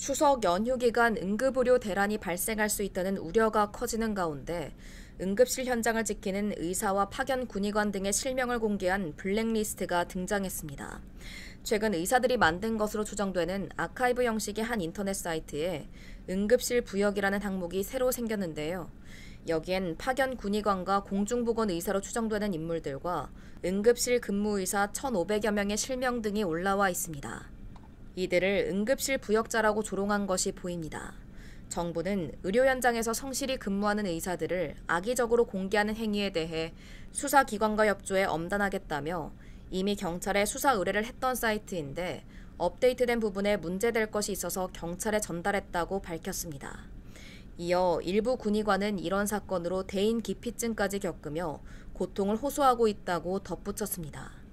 추석 연휴 기간 응급의료 대란이 발생할 수 있다는 우려가 커지는 가운데 응급실 현장을 지키는 의사와 파견 군의관 등의 실명을 공개한 블랙리스트가 등장했습니다. 최근 의사들이 만든 것으로 추정되는 아카이브 형식의 한 인터넷 사이트에 응급실 부역이라는 항목이 새로 생겼는데요. 여기엔 파견 군의관과 공중보건 의사로 추정되는 인물들과 응급실 근무 의사 1,500여 명의 실명 등이 올라와 있습니다. 이들을 응급실 부역자라고 조롱한 것이 보입니다. 정부는 의료 현장에서 성실히 근무하는 의사들을 악의적으로 공개하는 행위에 대해 수사기관과 협조해 엄단하겠다며 이미 경찰에 수사 의뢰를 했던 사이트인데 업데이트된 부분에 문제될 것이 있어서 경찰에 전달했다고 밝혔습니다. 이어 일부 군의관은 이런 사건으로 대인 기피증까지 겪으며 고통을 호소하고 있다고 덧붙였습니다.